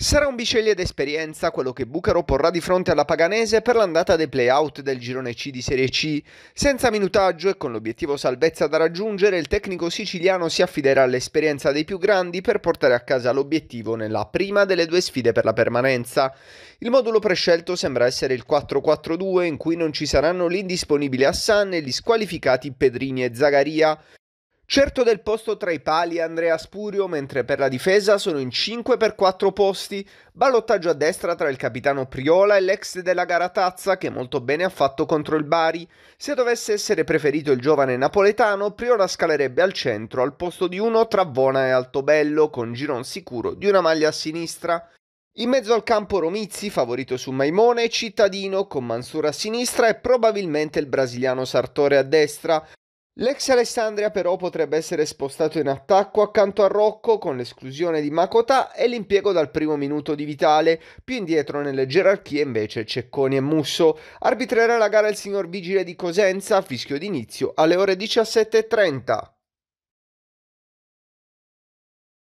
Sarà un bisceglie d'esperienza quello che Bucaro porrà di fronte alla Paganese per l'andata dei play-out del girone C di Serie C. Senza minutaggio e con l'obiettivo salvezza da raggiungere, il tecnico siciliano si affiderà all'esperienza dei più grandi per portare a casa l'obiettivo nella prima delle due sfide per la permanenza. Il modulo prescelto sembra essere il 4-4-2 in cui non ci saranno l'indisponibile Hassan e gli squalificati Pedrini e Zagaria. Certo del posto tra i pali Andrea Spurio, mentre per la difesa sono in 5 per 4 posti, ballottaggio a destra tra il capitano Priola e l'ex della Garatazza che molto bene ha fatto contro il Bari. Se dovesse essere preferito il giovane napoletano, Priola scalerebbe al centro al posto di uno tra Vona e Altobello con giron sicuro di una maglia a sinistra. In mezzo al campo Romizzi, favorito su Maimone, Cittadino con Mansura a sinistra e probabilmente il brasiliano Sartore a destra, L'ex Alessandria però potrebbe essere spostato in attacco accanto a Rocco con l'esclusione di Makota e l'impiego dal primo minuto di Vitale, più indietro nelle gerarchie invece Cecconi e Musso. Arbitrerà la gara il signor Vigile di Cosenza, fischio d'inizio alle ore 17.30.